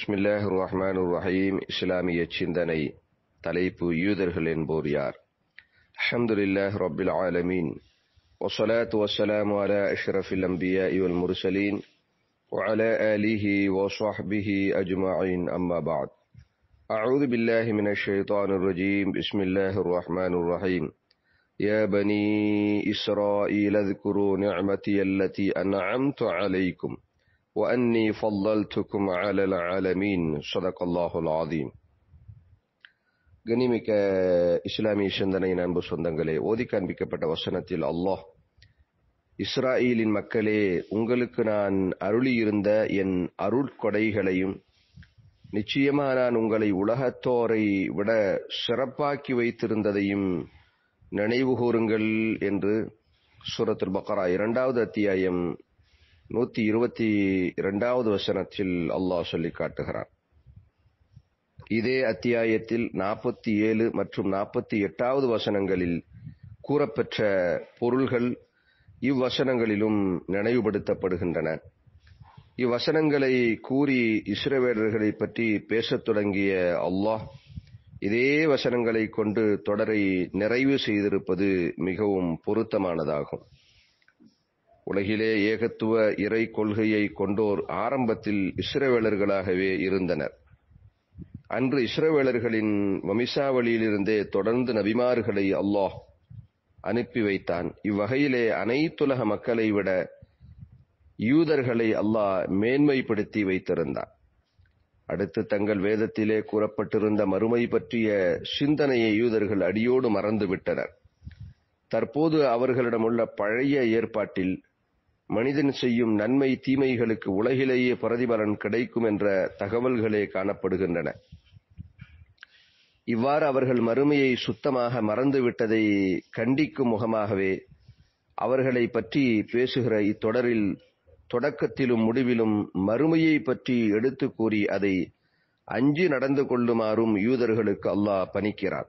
بسم பிஸ்மில்லாஹ் ரஹ்மான் ரஹீம் இஸ்லாமிய சிந்தனை தலைப்பு யூதர்கள் என்போர் الحمد لله رب العالمين والصلاة والسلام على أشرف الأنبياء والمرسلين وعلى آله وصحبه أجمعين أما بعد أعوذ بالله من الشيطان الرجيم بسم الله الرحمن الرحيم يا بني إسرائيل اذكروا نعمتي التي أنعمت عليكم ۖ وأني فضلتكم على العالمين صدق الله العظيم கனிமிக்க இஸ்லாமிய சிந்தனை அன்பு சொந்தங்களே ஓதி காண்பிக்கப்பட்ட வசனத்தில் அல்லாஹ் இஸ்ராயலின் மக்களே உங்களுக்கு நான் அருளியிருந்த என் அருட்கொடைகளையும் நிச்சயமா நான் உங்களை உலகத்தோரை விட சிறப்பாக்கி வைத்திருந்ததையும் நினைவுகூருங்கள் என்று சூரத்துல் பக்கரா இரண்டாவது அத்தியாயம் நூத்தி இருபத்தி இரண்டாவது வசனத்தில் அல்லாஹ் சொல்லி காட்டுகிறான் இதே அத்தியாயத்தில் நாற்பத்தி ஏழு மற்றும் நாற்பத்தி எட்டாவது வசனங்களில் கூறப்பெற்ற பொருள்கள் இவ்வசனங்களிலும் நினைவுபடுத்தப்படுகின்றன இவ்வசனங்களை கூறி இஸ்ரவேலர்களை பற்றி பேசத் தொடங்கிய அல்லாஹ் இதே வசனங்களை கொண்டு தொடரை நிறைவு செய்திருப்பது மிகவும் பொருத்தமானதாகும் உலகிலே ஏகத்துவ இறை கொள்கையை கொண்டோர் ஆரம்பத்தில் இஸ்ரவேலர்களாகவே இருந்தனர் அன்று இஸ்ரவேலர்களின் வமிசாவளியிலிருந்தே தொடர்ந்து நபிமார்களை அல்லாஹ் அனுப்பி வைத்தான் இவ்வகையிலே அனைத்துலக மக்களை விட யூதர்களை அல்லாஹ் மேன்மைப்படுத்தி வைத்திருந்தான் அடுத்து தங்கள் வேதத்திலே கூறப்பட்டிருந்த மறுமை பற்றிய சிந்தனையை யூதர்கள் அடியோடு மறந்துவிட்டனர் தற்போது அவர்களிடமுள்ள பழைய ஏற்பாட்டில் மனிதன் செய்யும் நன்மை தீமைகளுக்கு உலகிலேயே பிரதிபலன் கிடைக்கும் என்ற தகவல்களே காணப்படுகின்றன இவ்வாறு அவர்கள் மறுமையை சுத்தமாக மறந்துவிட்டதை கண்டிக்கும் முகமாகவே அவர்களை பற்றி பேசுகிற இத்தொடரில் தொடக்கத்திலும் முடிவிலும் மறுமையை பற்றி எடுத்து கூறி அதை அஞ்சு நடந்து கொள்ளுமாறும் யூதர்களுக்கு அல்லாஹ் பணிக்கிறார்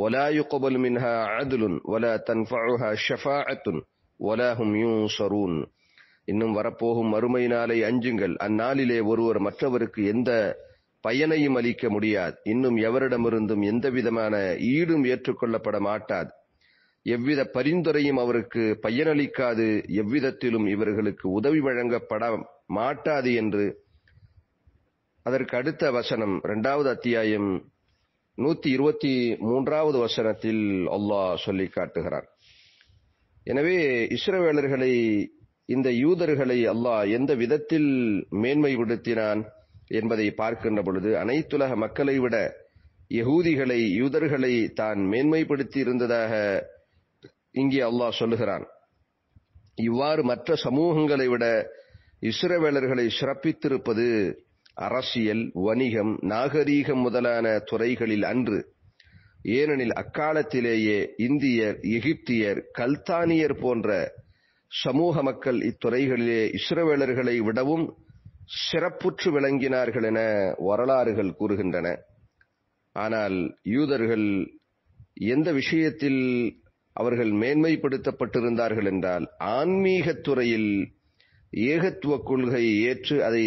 ولا يقبل منها عدل ولا تنفعها شفاعة ولا هم ينصرون இன்னும் வரப்போகும் மறுமை நாளை அஞ்சுங்கள் அந்நாளிலே ஒருவர் மற்றவருக்கு எந்த பயனையும் அளிக்க முடியாது இன்னும் எவரிடமிருந்தும் எந்த விதமான ஈடும் ஏற்றுக்கொள்ளப்பட மாட்டாது எவ்வித பரிந்துரையும் அவருக்கு பயனளிக்காது எவ்விதத்திலும் இவர்களுக்கு உதவி வழங்கப்பட மாட்டாது என்று அதற்கு அடுத்த வசனம் இரண்டாவது அத்தியாயம் நூத்தி இருபத்தி மூன்றாவது வசனத்தில் அல்லாஹ் சொல்லி காட்டுகிறார் எனவே இஸ்ரவேலர்களை இந்த யூதர்களை அல்லாஹ் எந்த விதத்தில் மேன்மைப்படுத்தினான் என்பதை பார்க்கின்ற பொழுது அனைத்துலக மக்களை விட யகூதிகளை யூதர்களை தான் மேன்மைப்படுத்தி இருந்ததாக இங்கே அல்லாஹ் சொல்லுகிறான் இவ்வாறு மற்ற சமூகங்களை விட இஸ்ரவேலர்களை சிறப்பித்திருப்பது அரசியல் வணிகம் நாகரீகம் முதலான துறைகளில் அன்று ஏனெனில் அக்காலத்திலேயே இந்தியர் எகிப்தியர் கல்தானியர் போன்ற சமூக மக்கள் இத்துறைகளிலே இஸ்ரவேலர்களை விடவும் சிறப்புற்று விளங்கினார்கள் என வரலாறுகள் கூறுகின்றன ஆனால் யூதர்கள் எந்த விஷயத்தில் அவர்கள் மேன்மைப்படுத்தப்பட்டிருந்தார்கள் என்றால் ஆன்மீக துறையில் ஏகத்துவ கொள்கையை ஏற்று அதை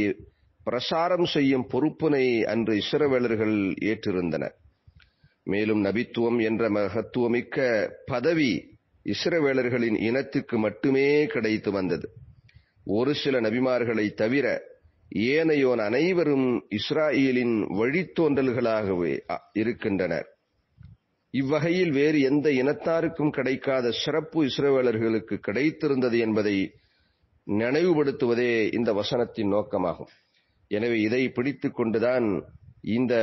பிரசாரம் செய்யும் பொறுப்பினை அன்று இஸ்ரவேலர்கள் ஏற்றிருந்தனர் மேலும் நபித்துவம் என்ற மகத்துவமிக்க பதவி இஸ்ரவேலர்களின் இனத்திற்கு மட்டுமே கிடைத்து வந்தது ஒரு சில நபிமார்களை தவிர ஏனையோன் அனைவரும் இஸ்ராயலின் வழித்தோன்றல்களாகவே இருக்கின்றனர் இவ்வகையில் வேறு எந்த இனத்தாருக்கும் கிடைக்காத சிறப்பு இஸ்ரவேலர்களுக்கு கிடைத்திருந்தது என்பதை நினைவுபடுத்துவதே இந்த வசனத்தின் நோக்கமாகும் எனவே இதை பிடித்துக் கொண்டுதான் இந்த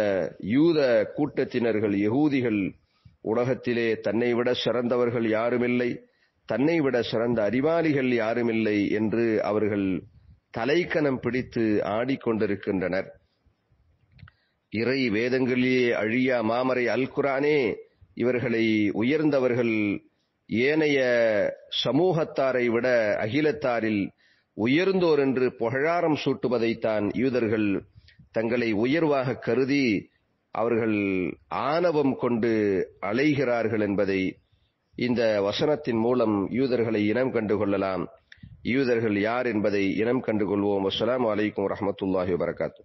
யூத கூட்டத்தினர்கள் யகூதிகள் உலகத்திலே தன்னை விட சிறந்தவர்கள் யாருமில்லை தன்னை விட சிறந்த அறிவாளிகள் யாருமில்லை என்று அவர்கள் தலைக்கணம் பிடித்து ஆடிக்கொண்டிருக்கின்றனர் இறை வேதங்களிலே அழியா மாமரை அல் குரானே இவர்களை உயர்ந்தவர்கள் ஏனைய சமூகத்தாரை விட அகிலத்தாரில் உயர்ந்தோர் என்று புகழாரம் சூட்டுவதைத்தான் யூதர்கள் தங்களை உயர்வாக கருதி அவர்கள் ஆணவம் கொண்டு அலைகிறார்கள் என்பதை இந்த வசனத்தின் மூலம் யூதர்களை இனம் கண்டு கொள்ளலாம் யூதர்கள் யார் என்பதை இனம் கண்டுகொள்வோம் அஸ்லாம் வலைக்கம் வரமத்துல்லாஹி வரகாத்தூ